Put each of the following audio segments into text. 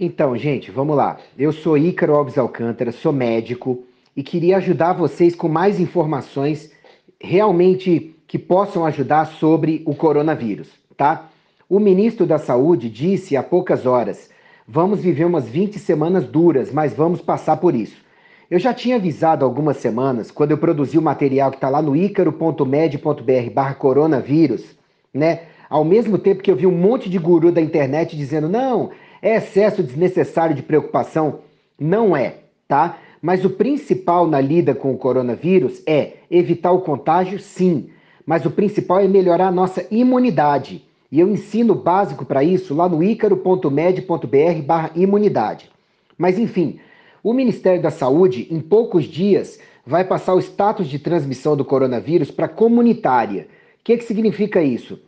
Então, gente, vamos lá. Eu sou Ícaro Alves Alcântara, sou médico e queria ajudar vocês com mais informações realmente que possam ajudar sobre o coronavírus, tá? O ministro da Saúde disse há poucas horas: vamos viver umas 20 semanas duras, mas vamos passar por isso. Eu já tinha avisado algumas semanas, quando eu produzi o material que está lá no icaro.med.br barra coronavírus, né? Ao mesmo tempo que eu vi um monte de guru da internet dizendo, não, é excesso desnecessário de preocupação? Não é, tá? Mas o principal na lida com o coronavírus é evitar o contágio, sim. Mas o principal é melhorar a nossa imunidade. E eu ensino o básico para isso lá no icaro.med.br barra imunidade. Mas enfim, o Ministério da Saúde, em poucos dias, vai passar o status de transmissão do coronavírus para comunitária. O que, que significa isso?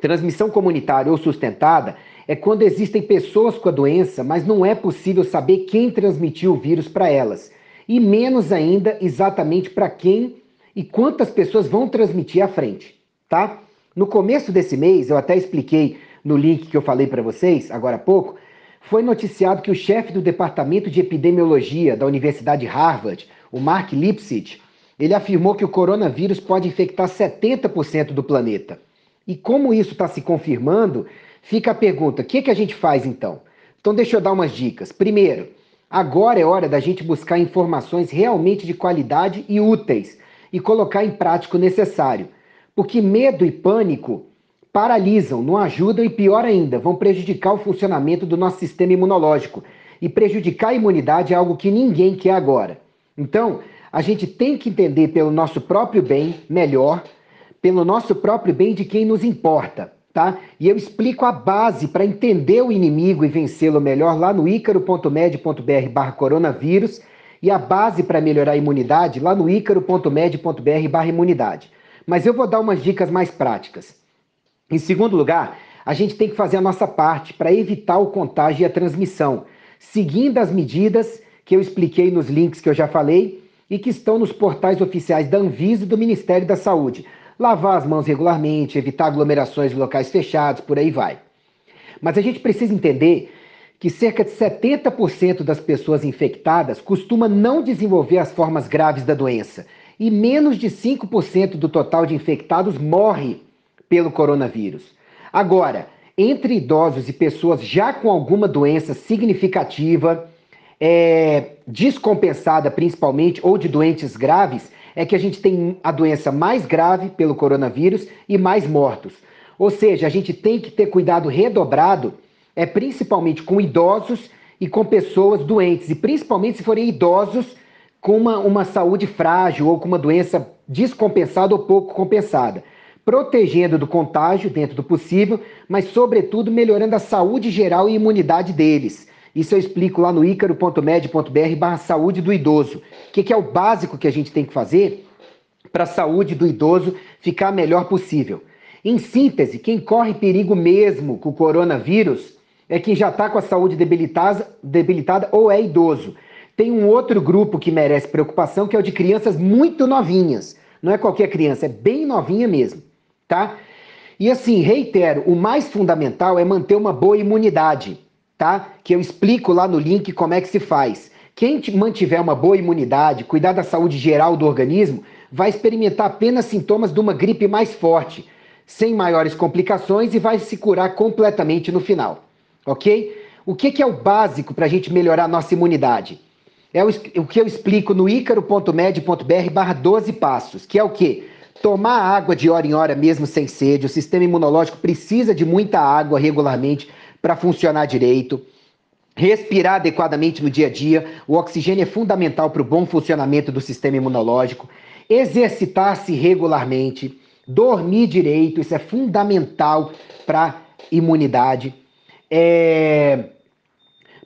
Transmissão comunitária ou sustentada é quando existem pessoas com a doença, mas não é possível saber quem transmitiu o vírus para elas, e menos ainda exatamente para quem e quantas pessoas vão transmitir à frente, tá? No começo desse mês, eu até expliquei no link que eu falei para vocês agora há pouco, foi noticiado que o chefe do departamento de epidemiologia da Universidade Harvard, o Mark Lipsitch, ele afirmou que o coronavírus pode infectar 70% do planeta. E como isso está se confirmando, Fica a pergunta: o que, é que a gente faz então? Então, deixa eu dar umas dicas. Primeiro, agora é hora da gente buscar informações realmente de qualidade e úteis e colocar em prática o necessário. Porque medo e pânico paralisam, não ajudam e, pior ainda, vão prejudicar o funcionamento do nosso sistema imunológico. E prejudicar a imunidade é algo que ninguém quer agora. Então, a gente tem que entender pelo nosso próprio bem melhor, pelo nosso próprio bem de quem nos importa tá? E eu explico a base para entender o inimigo e vencê-lo melhor lá no icaro.med.br/barra coronavírus e a base para melhorar a imunidade lá no icaro.med.br/barra imunidade. Mas eu vou dar umas dicas mais práticas. Em segundo lugar, a gente tem que fazer a nossa parte para evitar o contágio e a transmissão, seguindo as medidas que eu expliquei nos links que eu já falei e que estão nos portais oficiais da Anvisa e do Ministério da Saúde lavar as mãos regularmente, evitar aglomerações em locais fechados, por aí vai. Mas a gente precisa entender que cerca de 70% das pessoas infectadas costuma não desenvolver as formas graves da doença e menos de 5% do total de infectados morre pelo coronavírus. Agora, entre idosos e pessoas já com alguma doença significativa, é, descompensada principalmente, ou de doentes graves, é que a gente tem a doença mais grave pelo coronavírus e mais mortos. Ou seja, a gente tem que ter cuidado redobrado, é principalmente com idosos e com pessoas doentes, e principalmente se forem idosos com uma, uma saúde frágil ou com uma doença descompensada ou pouco compensada, protegendo do contágio dentro do possível, mas, sobretudo, melhorando a saúde geral e imunidade deles. Isso eu explico lá no icaro.med.br barra saúde do idoso. O que, que é o básico que a gente tem que fazer para a saúde do idoso ficar a melhor possível? Em síntese, quem corre perigo mesmo com o coronavírus é quem já está com a saúde debilitada, debilitada ou é idoso. Tem um outro grupo que merece preocupação, que é o de crianças muito novinhas. Não é qualquer criança, é bem novinha mesmo, tá? E assim, reitero, o mais fundamental é manter uma boa imunidade tá? Que eu explico lá no link como é que se faz. Quem mantiver uma boa imunidade, cuidar da saúde geral do organismo, vai experimentar apenas sintomas de uma gripe mais forte, sem maiores complicações e vai se curar completamente no final, ok? O que, que é o básico para a gente melhorar a nossa imunidade? É o, o que eu explico no icaro.med.br barra 12 passos, que é o quê? Tomar água de hora em hora mesmo sem sede, o sistema imunológico precisa de muita água regularmente para funcionar direito. Respirar adequadamente no dia a dia, o oxigênio é fundamental para o bom funcionamento do sistema imunológico. Exercitar-se regularmente, dormir direito, isso é fundamental para imunidade. É...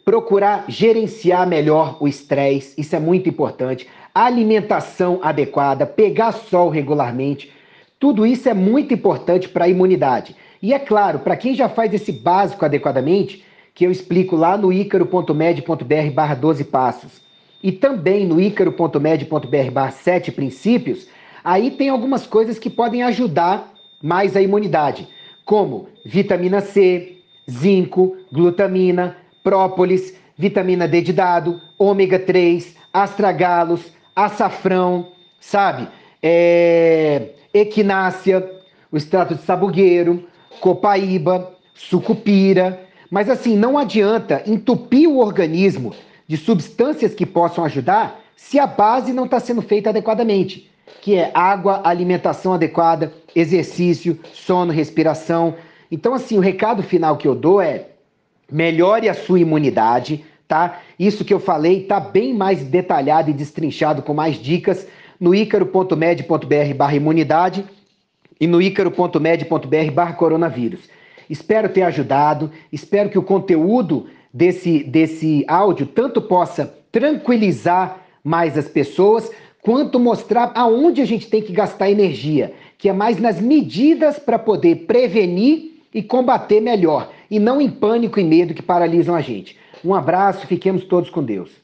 Procurar gerenciar melhor o estresse, isso é muito importante. Alimentação adequada, pegar sol regularmente, tudo isso é muito importante para a imunidade. E é claro, para quem já faz esse básico adequadamente, que eu explico lá no icaro.med.br barra 12 passos e também no icaro.med.br barra 7 princípios, aí tem algumas coisas que podem ajudar mais a imunidade, como vitamina C, zinco, glutamina, própolis, vitamina D de dado, ômega 3, astragalos, açafrão, sabe? É... Equinácea, o extrato de sabugueiro, copaíba, sucupira. Mas assim, não adianta entupir o organismo de substâncias que possam ajudar se a base não está sendo feita adequadamente, que é água, alimentação adequada, exercício, sono, respiração. Então, assim, o recado final que eu dou é melhore a sua imunidade, tá? Isso que eu falei está bem mais detalhado e destrinchado com mais dicas no icaro.med.br barra imunidade e no ícaro.med.br barra coronavírus. Espero ter ajudado, espero que o conteúdo desse, desse áudio tanto possa tranquilizar mais as pessoas, quanto mostrar aonde a gente tem que gastar energia, que é mais nas medidas para poder prevenir e combater melhor, e não em pânico e medo que paralisam a gente. Um abraço, fiquemos todos com Deus.